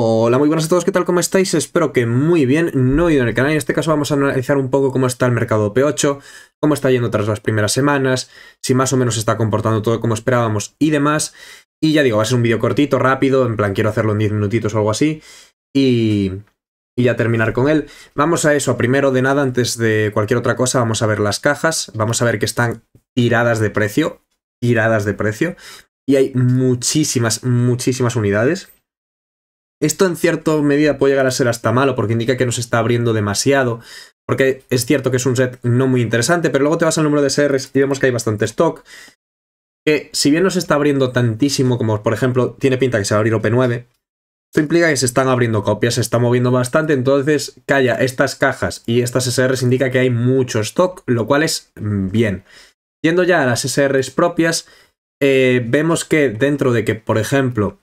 Hola, muy buenas a todos, ¿qué tal? ¿Cómo estáis? Espero que muy bien, no he ido en el canal, en este caso vamos a analizar un poco cómo está el mercado P8, cómo está yendo tras las primeras semanas, si más o menos está comportando todo como esperábamos y demás. Y ya digo, va a ser un vídeo cortito, rápido, en plan quiero hacerlo en 10 minutitos o algo así. Y, y ya terminar con él. Vamos a eso, primero de nada, antes de cualquier otra cosa, vamos a ver las cajas, vamos a ver que están tiradas de precio, tiradas de precio, y hay muchísimas, muchísimas unidades. Esto en cierta medida puede llegar a ser hasta malo porque indica que no se está abriendo demasiado. Porque es cierto que es un set no muy interesante, pero luego te vas al número de SRs y vemos que hay bastante stock. Que si bien no se está abriendo tantísimo como por ejemplo tiene pinta que se va a abrir OP9, esto implica que se están abriendo copias, se está moviendo bastante, entonces calla estas cajas y estas SRs indica que hay mucho stock, lo cual es mm, bien. Yendo ya a las SRs propias, eh, vemos que dentro de que, por ejemplo,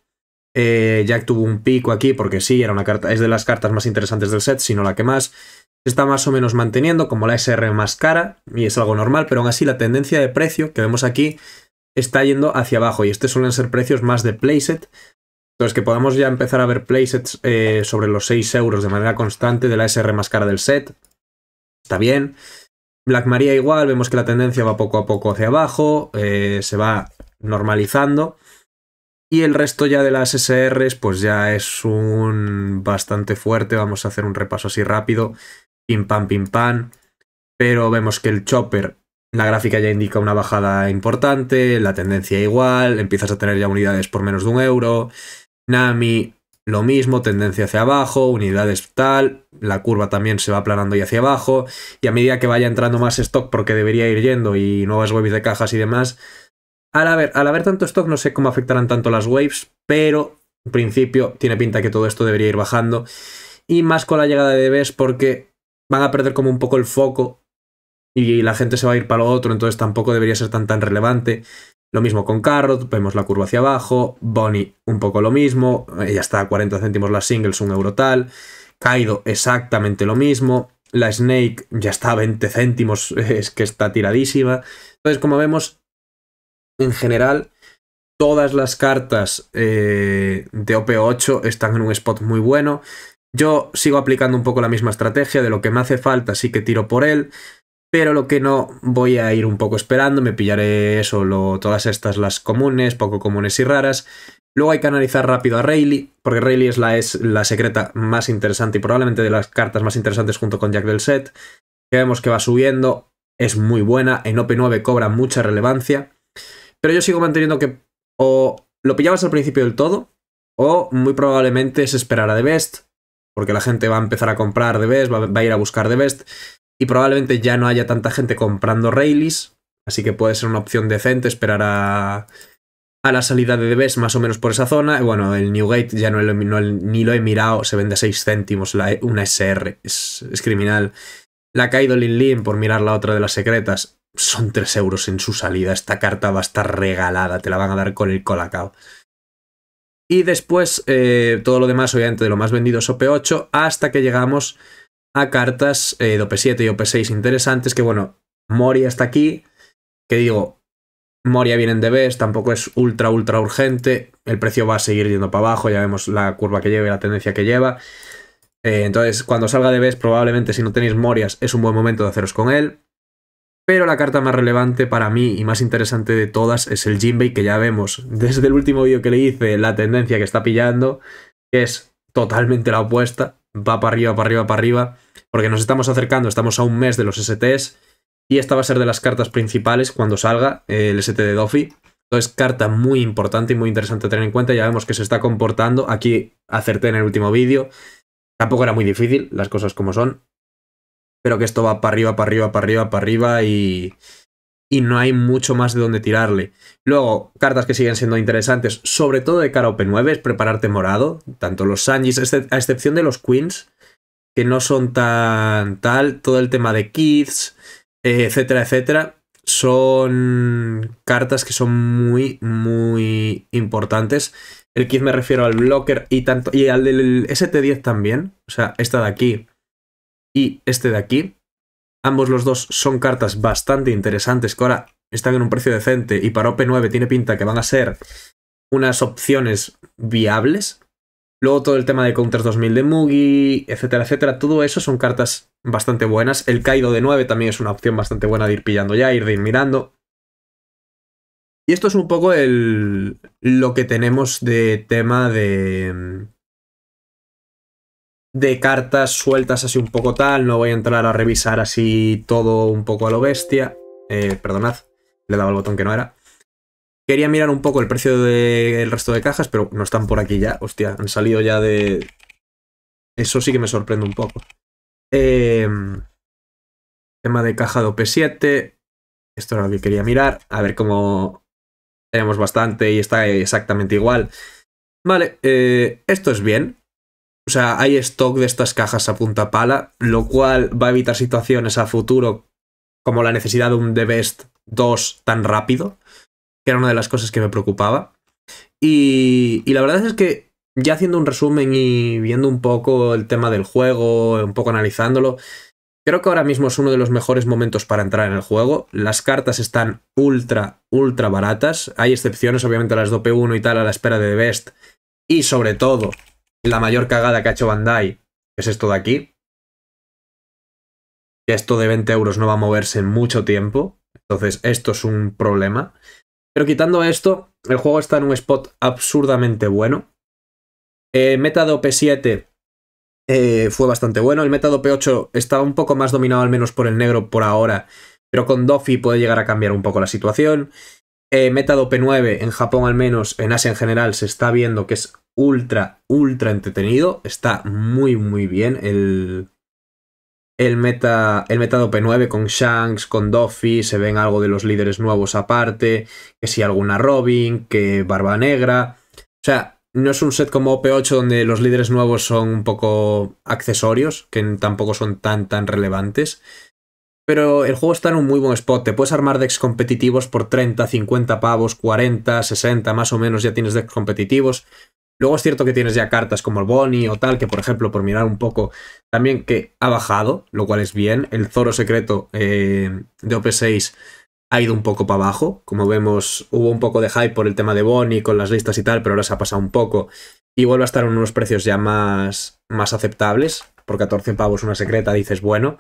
ya eh, Jack tuvo un pico aquí porque sí, era una carta, es de las cartas más interesantes del set, sino la que más. está más o menos manteniendo como la SR más cara y es algo normal, pero aún así la tendencia de precio que vemos aquí está yendo hacia abajo y este suelen ser precios más de playset. Entonces que podamos ya empezar a ver playsets eh, sobre los 6 euros de manera constante de la SR más cara del set. Está bien. Black Maria igual, vemos que la tendencia va poco a poco hacia abajo, eh, se va normalizando. Y el resto ya de las SRs, pues ya es un bastante fuerte. Vamos a hacer un repaso así rápido. Pim pam, pim pam. Pero vemos que el chopper, la gráfica ya indica una bajada importante, la tendencia igual, empiezas a tener ya unidades por menos de un euro. Nami, lo mismo, tendencia hacia abajo, unidades tal, la curva también se va aplanando y hacia abajo, y a medida que vaya entrando más stock porque debería ir yendo y nuevas webs de cajas y demás, al haber, al haber tanto stock, no sé cómo afectarán tanto las waves, pero en principio tiene pinta que todo esto debería ir bajando. Y más con la llegada de bebés porque van a perder como un poco el foco y la gente se va a ir para lo otro, entonces tampoco debería ser tan tan relevante. Lo mismo con Carrot, vemos la curva hacia abajo, Bonnie un poco lo mismo, ella está a 40 céntimos las singles, un euro tal, Kaido exactamente lo mismo, la Snake ya está a 20 céntimos, es que está tiradísima. Entonces, como vemos, en general, todas las cartas eh, de OP8 están en un spot muy bueno. Yo sigo aplicando un poco la misma estrategia, de lo que me hace falta sí que tiro por él, pero lo que no voy a ir un poco esperando, me pillaré solo todas estas las comunes, poco comunes y raras. Luego hay que analizar rápido a Rayleigh, porque Rayleigh es la, es la secreta más interesante y probablemente de las cartas más interesantes junto con Jack del set, que vemos que va subiendo, es muy buena, en OP9 cobra mucha relevancia. Pero yo sigo manteniendo que o lo pillabas al principio del todo, o muy probablemente se a de Best, porque la gente va a empezar a comprar de Best, va, a ir a buscar de Best, y probablemente ya no haya tanta gente comprando Rayleys, así que puede ser una opción decente esperar a, la salida de The Best más o menos por esa zona. Bueno, el Newgate ya no, ni lo he mirado, se vende 6 céntimos e, una SR, es, criminal. La caído Lin Lin, por mirar la otra de las secretas, son 3 euros en su salida. Esta carta va a estar regalada, te la van a dar con el colacao. Y después eh, todo lo demás, obviamente, de lo más vendido es OP8, hasta que llegamos a cartas eh, de OP7 y OP6 interesantes, que bueno, Moria está aquí, que digo, Moria viene de BES, tampoco es ultra, ultra urgente, el precio va a seguir yendo para abajo, ya vemos la curva que lleva y la tendencia que lleva. Eh, entonces, cuando salga de BES, probablemente si no tenéis Morias, es un buen momento de haceros con él. Pero la carta más relevante para mí y más interesante de todas es el Jinbei, que ya vemos desde el último vídeo que le hice la tendencia que está pillando, que es totalmente la opuesta, va para arriba, para arriba, para arriba, porque nos estamos acercando, estamos a un mes de los STs, y esta va a ser de las cartas principales cuando salga el ST de Doffy. Entonces, carta muy importante y muy interesante a tener en cuenta, ya vemos que se está comportando, aquí acerté en el último vídeo, tampoco era muy difícil, las cosas como son, pero que esto va para arriba, para arriba, para arriba, para arriba y, no hay mucho más de donde tirarle. Luego, cartas que siguen siendo interesantes, sobre todo de cara a OP9, es prepararte morado, tanto los Sanjis, a excepción de los Queens, que no son tan tal, todo el tema de Kids, eh, etcétera, etcétera, son cartas que son muy, muy importantes. El Kids me refiero al Blocker y, tanto, y al del ST10 también, o sea, esta de aquí y este de aquí. Ambos los dos son cartas bastante interesantes que ahora están en un precio decente y para OP9 tiene pinta que van a ser unas opciones viables. Luego todo el tema de Counters 2000 de Mugi, etcétera, etcétera. Todo eso son cartas bastante buenas. El Kaido de 9 también es una opción bastante buena de ir pillando ya, ir de ir mirando. Y esto es un poco el, lo que tenemos de tema de, de cartas sueltas así un poco tal. No voy a entrar a revisar así todo un poco a lo bestia. Eh, perdonad, le daba el botón que no era. Quería mirar un poco el precio del resto de cajas, pero no están por aquí ya. Hostia, han salido ya de... Eso sí que me sorprende un poco. Eh, tema de caja de OP7. Esto era lo que quería mirar. A ver cómo... Tenemos bastante y está exactamente igual. Vale, eh, esto es bien. O sea, hay stock de estas cajas a punta pala, lo cual va a evitar situaciones a futuro como la necesidad de un The Best 2 tan rápido, que era una de las cosas que me preocupaba. Y, la verdad es que ya haciendo un resumen y viendo un poco el tema del juego, un poco analizándolo, Creo que ahora mismo es uno de los mejores momentos para entrar en el juego. Las cartas están ultra, ultra baratas. Hay excepciones, obviamente, a las de 1 y tal, a la espera de The Best. Y sobre todo, la mayor cagada que ha hecho Bandai, es esto de aquí. esto de 20 euros no va a moverse en mucho tiempo. Entonces, esto es un problema. Pero quitando esto, el juego está en un spot absurdamente bueno. Eh, meta de p 7 eh, fue bastante bueno. El meta de p 8 está un poco más dominado, al menos por el negro por ahora. Pero con Doffy puede llegar a cambiar un poco la situación. Eh, meta de p 9 en Japón, al menos, en Asia en general, se está viendo que es ultra, ultra entretenido. Está muy, muy bien el, el meta, el meta 9 con Shanks, con Doffy, se ven algo de los líderes nuevos aparte, que si alguna Robin, que Barba Negra. O sea, no es un set como OP8 donde los líderes nuevos son un poco accesorios, que tampoco son tan, tan relevantes. Pero el juego está en un muy buen spot. Te puedes armar decks competitivos por 30, 50 pavos, 40, 60, más o menos ya tienes decks competitivos. Luego es cierto que tienes ya cartas como el Bonnie o tal, que por ejemplo, por mirar un poco, también que ha bajado, lo cual es bien. El Zoro secreto eh, de OP6 ha ido un poco para abajo. Como vemos, hubo un poco de hype por el tema de Bonnie con las listas y tal, pero ahora se ha pasado un poco. Y vuelve a estar en unos precios ya más, más aceptables. Por 14 pavos una secreta, dices, bueno.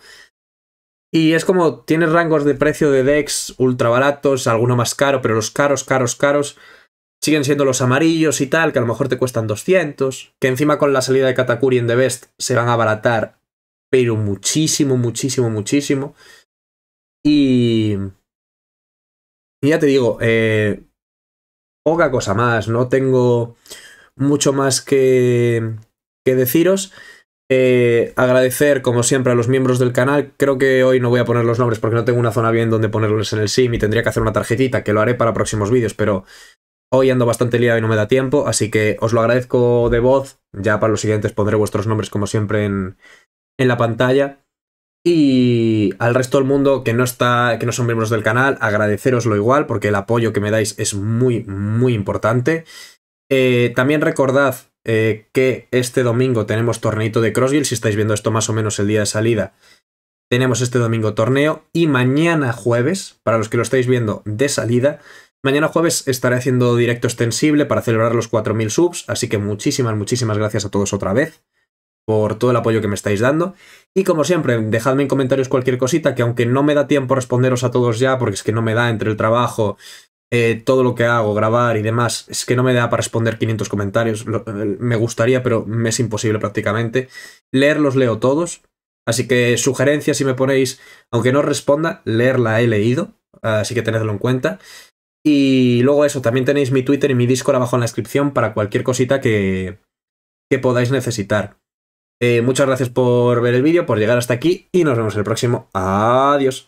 Y es como, tienes rangos de precio de decks ultra baratos, alguno más caro, pero los caros, caros, caros siguen siendo los amarillos y tal, que a lo mejor te cuestan 200, que encima con la salida de Katakuri en The Best se van a abaratar, pero muchísimo, muchísimo, muchísimo. Y... y ya te digo, eh, poca cosa más, no tengo mucho más que, que deciros. Eh, agradecer, como siempre, a los miembros del canal. Creo que hoy no voy a poner los nombres porque no tengo una zona bien donde ponerlos en el sim y tendría que hacer una tarjetita, que lo haré para próximos vídeos, pero Hoy ando bastante liado y no me da tiempo, así que os lo agradezco de voz. Ya para los siguientes pondré vuestros nombres como siempre en, en la pantalla. Y al resto del mundo que no está, que no son miembros del canal, agradeceroslo igual, porque el apoyo que me dais es muy, muy importante. Eh, también recordad eh, que este domingo tenemos torneito de Crossville. si estáis viendo esto más o menos el día de salida. Tenemos este domingo torneo y mañana jueves, para los que lo estáis viendo de salida, Mañana jueves estaré haciendo directo extensible para celebrar los 4.000 subs, así que muchísimas, muchísimas gracias a todos otra vez por todo el apoyo que me estáis dando. Y como siempre, dejadme en comentarios cualquier cosita, que aunque no me da tiempo responderos a todos ya, porque es que no me da entre el trabajo, eh, todo lo que hago, grabar y demás, es que no me da para responder 500 comentarios. Eh, me gustaría, pero me es imposible prácticamente. leerlos leo todos. Así que sugerencias, si me ponéis, aunque no responda, leerla he leído, así que tenedlo en cuenta. Y luego eso, también tenéis mi Twitter y mi Discord abajo en la descripción para cualquier cosita que, que podáis necesitar. Eh, muchas gracias por ver el vídeo, por llegar hasta aquí y nos vemos el próximo. Adiós.